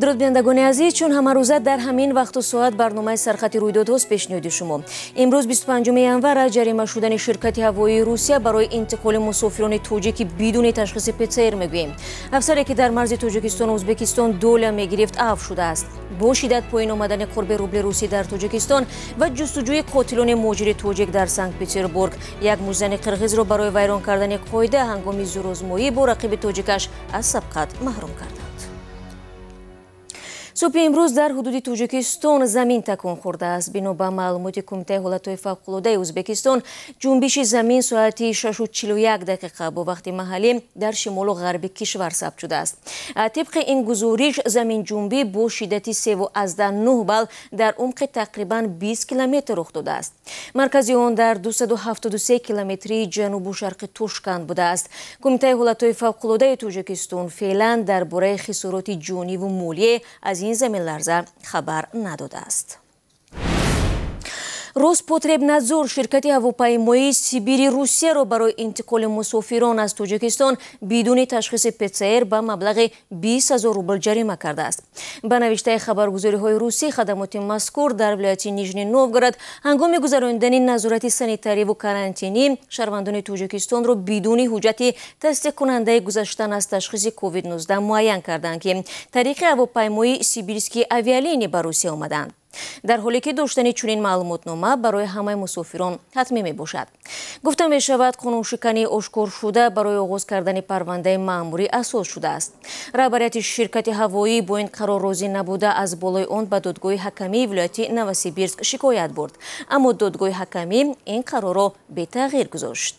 درود بیندگان عزیز چون همه روزه در همین وقت و ساعت برنامه سرخطی رویداد هست پیش نیودی شما امروز 25 انور از جریمه شدن شرکت هوایی روسیه برای انتقال مسافران توجیکی بدون تشخیص پیتر میگویم افسری که در مرز توجیکستان و ازبکستان دوله میگریفت اف شده است با شدت پایین آمدن قرب روبل روسی در توجیکستان و جستجوی قاتلان موجر توجیک در سنگ پیتربورگ یک موزن قرغز را برای ویران کردن قایده هنگامی زروزمویی با رقیب توجیکش از سبقت محروم کرده субҳи имрӯз дар ҳудуди тоҷикистон замин такон хӯрдааст бино ба маълумоти кумитаи ҳолатҳои фавқулодаи ӯзбекистон ҷунбиши замин соати 641 дақиқа бо вақти маҳаллӣ дар шимолу ғарби кишвар сабт шудааст тибқи ин гузориш заминҷунбӣ бо шиддати 39 балл дар умқи тақрибан 20 километр рух додааст маркази он дар 273 километрии ҷанубу шарқи тушканд будааст кумитаи ҳолатҳои фавқулодаи тоҷикистон феълан дар бораи хисороти ҷониву молӣ аз ин زمین لرزه خبر نداده است Роспотребнадзор ширкати ҳавопаймои Сибири Русияро барои интиқоли мусофирон аз Тоҷикистон бидуни ташхиси ПЦР ба маблағи 20000 рубл ҷарима кардааст. Ба навиштаи хабаргузориҳои русӣ, хадамоти мазкур дар вилояти Нижний Новгород ҳангоми гузарондани назорати санитариву карантинӣ шаҳрвандони Тоҷикистонро бидуни ҳуҷҷати тасдиқкунандаи гузаштан аз ташхиси COVID-19 муайян карданд ки тариқи ҳавопаймои сибирский авиалини ба Русия омаданд дар ҳоле ки доштани чунин маълумотнома барои ҳамаи мусофирон ҳатмӣ мебошад гуфта мешавад қонуншиканӣ ошкоршуда барои оғоз кардани парвандаи маъмурӣ асос шудааст раҳбарияти ширкати ҳавоӣ бо ин қарор розӣ набуда аз болои он ба додгоҳи ҳакамии вилояти новосибирск шикоят бурд аммо додгоҳи ҳакамӣ ин қарорро бетағйир гузошт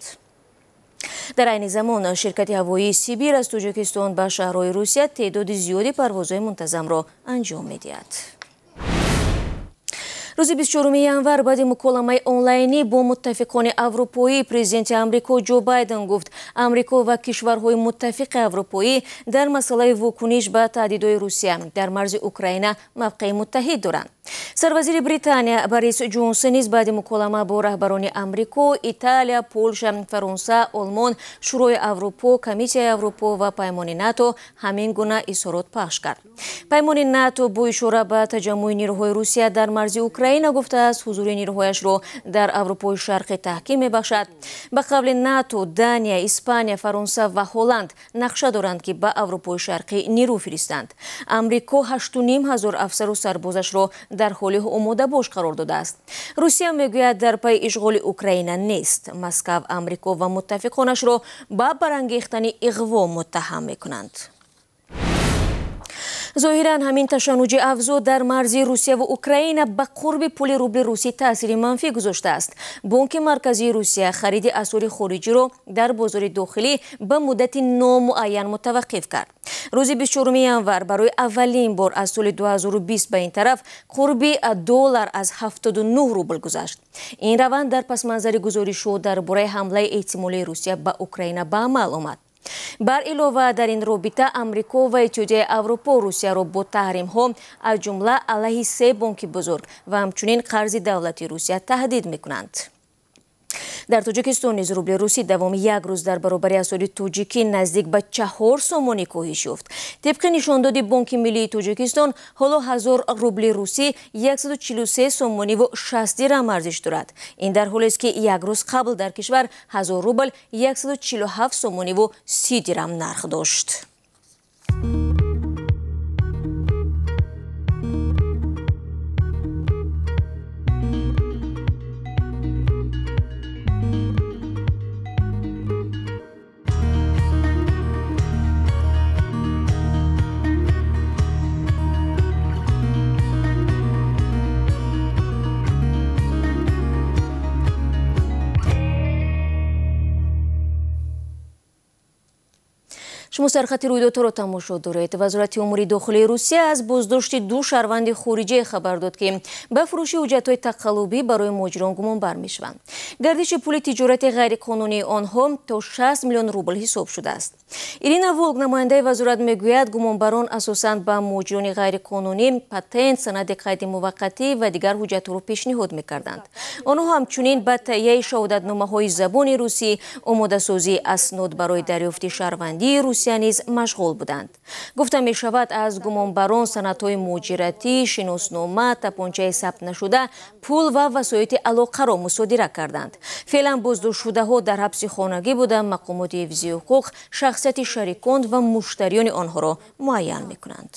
дар айни замон ширкати ҳавоии сибир аз тоҷикистон ба шаҳрҳои русия теъдоди зиёди парвозҳои мунтазамро анҷом медиҳад рӯзи 24 январ баъди муколамаи онлайнӣ бо муттафиқони аврупоӣ президенти амрико ҷо байден гуфт амрико ва кишварҳои муттафиқи аврупоӣ дар масъалаи вокуниш ба таҳдидҳои русия дар марзи украина мавқеи муттаҳид доранд сарвазири британия борис джонсон низ баъди муколама бо раҳбарони амрико италия полша фаронса олмон шӯрои аврупо комиссияи аврупо ва паймони нато ҳамин гуна изҳорот пахш кард паймони нато бо ишора ба таҷаммӯи нирӯҳои русия дар марзи украина гуфтааст ҳузури нирӯҳояшро дар аврупои шарқӣ таҳким мебахшад ба қавли нато дания испания фаронса ва ҳолланд нақша доранд ки ба аврупои шарқӣ нирӯ фиристанд амрико ҳашту ним ҳазор афсару сарбозашро дар ҳоли омодабош қарор додааст русия мегӯяд дар пайи ишғоли украина нест москав амрико ва муттафиқонашро ба барангехтани иғво муттаҳам мекунанд зоҳиран ҳамин ташаннуҷи авзо дар марзи русия ва украина ба қурби пули рубли русӣ таъсири манфӣ гузоштааст бонки марказии русия хариди асъори хориҷиро дар бозори дохилӣ ба муддати номуайян мутаваққиф кард рӯзи 24 январ барои аввалин бор аз соли 2020 ба ин тараф қурби доллар аз 79 рубл гузашт ин раванд дар пасманзари гузоришҳо дар бораи ҳамлаи эҳтимолии русия ба украина ба амал омад бар илова дар ин робита амрико ва иттиҳодияи аврупо русияро бо таҳримҳо аз ҷумла алайҳи се бонки бузург ва ҳамчунин қарзи давлати русия таҳдид мекунанд дар тоҷикистон низ рубли русӣ давоми як рӯз дар баробари асъори тоҷикӣ наздик ба чаҳор сомонӣ коҳиш ёфт тибқи нишондоди бонки миллии тоҷикистон ҳоло ҳазор рубли русӣ 143 сомониву 6 дирам арзиш дорад ин дар ҳолест ки як рӯз қабл дар кишвар 1000 рубл 147 сомониву 30 дирам нарх дошт шумо сархати рӯйдодҳоро тамошо доред вазорати умури дохилии русия аз боздошти ду шаҳрванди хориҷӣ хабар дод ки ба фурӯши ҳуҷҷатҳои тақаллубӣ барои муҳоҷирон гумонбар мешаванд гардиши пули тиҷорати ғайриқонунии онҳо то 6 миллион рубл ҳисоб шудааст ирина волк намояндаи вазорат мегӯяд гумонбарон асосан ба муҳоҷирони ғайриқонунӣ патент санади қайди муваққатӣ ва дигар ҳуҷҷатҳоро пешниҳод мекарданд онҳо ҳамчунин ба таҳияи шаҳодатномаҳои забони русӣ омодасозии аснод барои дарёфти шаҳрвандии рус русия низ машғул буданд гуфта мешавад аз гумонбарон санадҳои муҳоҷиратӣ шиноснома тапончаи сабтнашуда пул ва васоити алоқаро мусодира карданд феълан боздоштшудаҳо дар ҳабси хонагӣ буда мақомоти ҳифзи ҳуқуқ шахсияти шарикон ва муштариёни онҳоро муайян мекунанд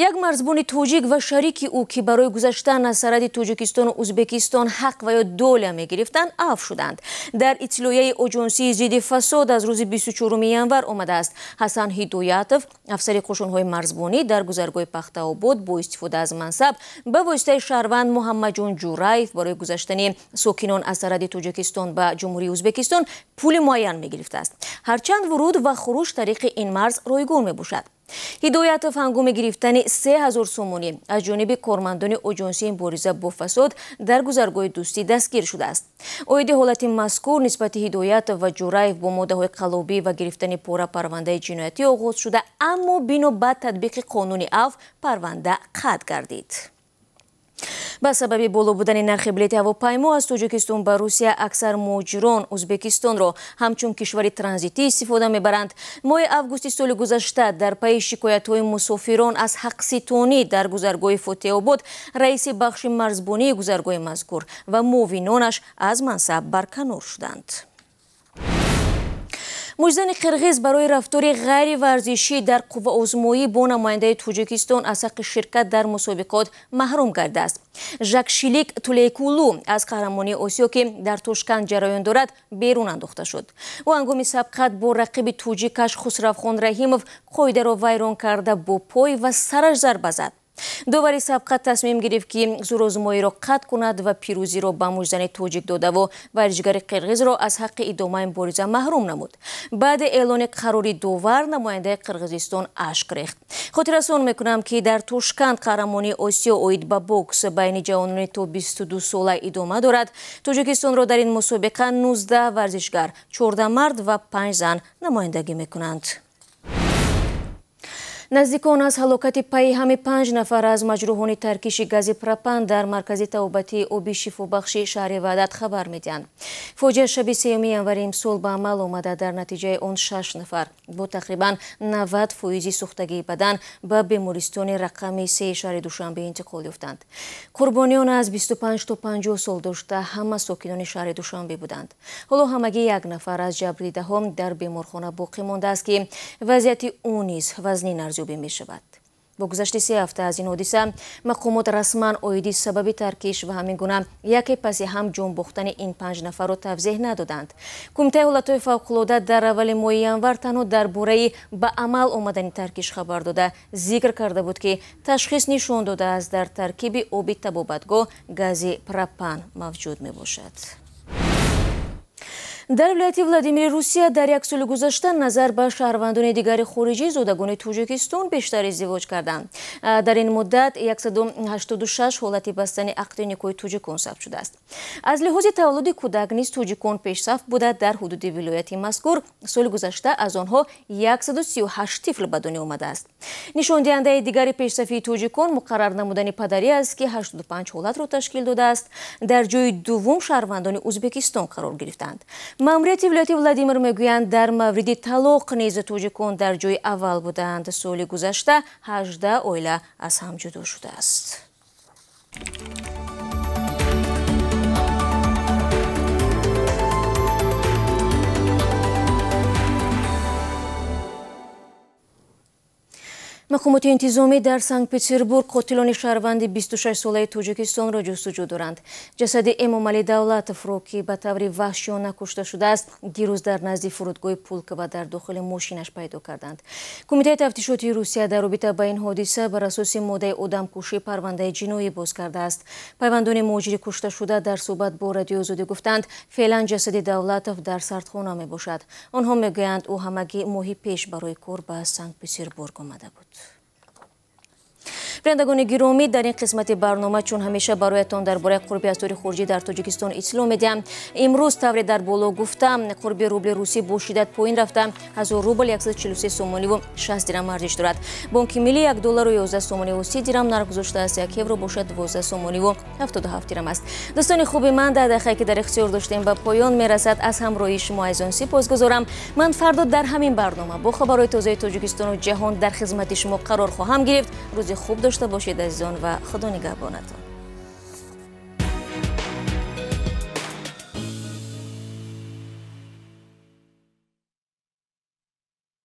як марзбони тоҷик ва шарики ӯ ки барои гузаштан аз саради тоҷикистону узбекистон ҳақ ва ё доля мегирифтанд авф шуданд дар итлояи оҷонсии зидди фасод аз рӯзи 24 январ омадааст ҳасан ҳидоятов афсари қушунҳои марзбонӣ дар гузаргоҳи пахтаобод бо истифода аз мансаб ба воситаи шаҳрванд муҳаммадҷон ҷураев барои гузаштани сокинон аз саради тоҷикистон ба ҷумҳурии узбекистон пули муайян мегирифтааст ҳарчанд вуруд ва хуруш тариқи ин марз ройгон мебошад ҳидоят ҳангоми гирифтани се ҳазор сомонӣ аз ҷониби кормандони оҷонсии мубориза бо фасод дар гузаргоҳи дӯстӣ дастгир шудааст оиди ҳолати мазкур нисбати ҳидоят ва ҷураев бо моддаҳои қалобӣ ва гирифтани пора парвандаи ҷиноятӣ оғоз шуда аммо бино ба татбиқи қонуни ав парванда қатъ гардид ба сабаби боло будани нархи билети ҳавопаймо аз тоҷикистон ба русия аксар муҳоҷирон ӯзбекистонро ҳамчун кишвари транзитӣ истифода мебаранд моҳи августи соли гузашта дар пайи шикоятҳои мусофирон аз ҳақситонӣ дар гузаргоҳи фотиҳобод раиси бахши марзбонии гузаргоҳи мазкур ва муовинонаш аз мансаб барканур шуданд муҷзани қирғиз барои рафтори ғайриварзишӣ дар қувваозмоӣ бо намояндаи тоҷикистон аз ҳаққи ширкат дар мусобиқот маҳрум гардааст жакшилик тулейкулу аз қаҳрамонии осиё ки дар тошканд ҷараён дорад берун андохта шуд ӯ ҳангоми сабқат бо рақиби тоҷикаш хусравхон раҳимов қоидаро вайрон карда бо пой ва сараш зарба зад довари сабқа тасмим гирифт ки зурозумоиро қатъ кунад ва пирӯзиро ба муҷзани тоҷик додаву варҷигари қирғизро аз ҳаққи идомаи мубориза маҳрум намуд баъди эълони қарори довар намояндаи қирғизистон ашк рехт хотиррасон мекунам ки дар тошканд қаҳрамонии осиё оид ба бокс байни ҷавонони то бисту сола идома дорад тоҷикистонро дар ин мусобиқа нуздаҳ варзишгар чорда мард ва панҷ зан намояндагӣ мекунанд наздикон аз ҳалокати пайҳами панҷ нафар аз маҷрӯҳони таркиши гази пропан дар маркази таобатии оби шифобахши шаҳри ваҳдат хабар медиҳанд фоҷиа шаби се январи имсол ба амал омада дар натиҷаи он шаш нафар бо тақрибан навад фоизи сӯхтагии бадан ба бемористони рақами сеи шаҳри душанбе интиқол ёфтанд қурбониён аз бисту панҷ то панҷоҳ сол дошта ҳама сокинони шаҳри душанбе буданд ҳоло ҳамагӣ як нафар аз ҷабридаҳо дар беморхона боқӣ мондааст ки вазъияти ӯ низ вазнин арз барзубӣ мешавад бо гузашти се ҳафта аз ин ҳодиса мақомот расман оиди сабаби таркиш ва ҳамин гуна яке паси ҳам ҷонбохтани ин панҷ нафарро тавзеҳ надоданд кумитаи ҳолатҳои фавқулода дар аввали моҳи январ танҳо дар бораи ба амал омадани таркиш хабар дода зикр карда буд ки ташхис нишон додааст дар таркиби оби табобатгоҳ гази пропан мавҷуд мебошад дар вилояти владимири русия дар як соли гузашта назар ба шаҳрвандони дигари хориҷи зодагони тоҷикистон бештар издивоҷ карданд дар ин муддат 186 ҳолати бастани ақди никои тоҷикон сабт шудааст аз лиҳози таваллуди кӯдак низ тоҷикон пешсафт буда дар ҳудуди вилояти мазкур соли гузашта аз онҳо 138 тифл ба дунё омадааст нишондиҳандаи дигари пешсафии тоҷикон муқаррар намудани падарӣ аст ки 85 ҳолатро ташкил додааст дар ҷои дуввум шаҳрвандони узбекистон қарор гирифтанд Мамурияти вилояти Владимир мегӯянд дар мавриди талоқ низ тоҷикон дар ҷои аввал буданд. Соли гузашта 18 оила аз ҳам ҷудо шудааст. мақомоти интизомӣ дар санкт петербург қотилони шаҳрванди бистушаш солаи тоҷикистонро ҷустуҷӯ доранд ҷасади эмомалӣ давлатовро ки ба таври ваҳшиёна кушта шудааст дирӯз дар назди фурудгоҳи пулкова дар дохили мошинаш пайдо карданд кумитаи тафтишоти русия дар робита ба ин ҳодиса бар асоси моддаи одамкушӣ парвандаи ҷиноӣ боз кардааст пайвандони муҳоҷири кушташуда дар суҳбат бо радиои озодӣ гуфтанд феълан ҷасади давлатов дар сардхона мебошад онҳо мегӯянд ӯ ҳамагӣ моҳи пеш барои кор ба санкт петербург омада буд بینندگان گرامی در این قسمت برنامه چون همیشه برایتان درباره قرب استوری خورجی در تاجیکستان اطلاع میدم امروز طوری در بالا گفتم قربی روبل روسی با شدت پایین رفته 1000 روبل 143 سومانی و 60 درم ارزش دارد بانک ملی 1 دلار و 11 سومانی و 30 درم نرخ گذاشته است 1 یورو باشد 12 سومانی و 77 درم است دوستان خوب من در دقیقه که در اختیار داشتیم به پایان میرسد از همراهی شما از آن سپاس من فردا در همین برنامه با خبرهای تازه تاجیکستان و جهان در خدمت شما قرار خواهم گرفت روز خوب داشته باشید عزیزان و خدا نگهبانتان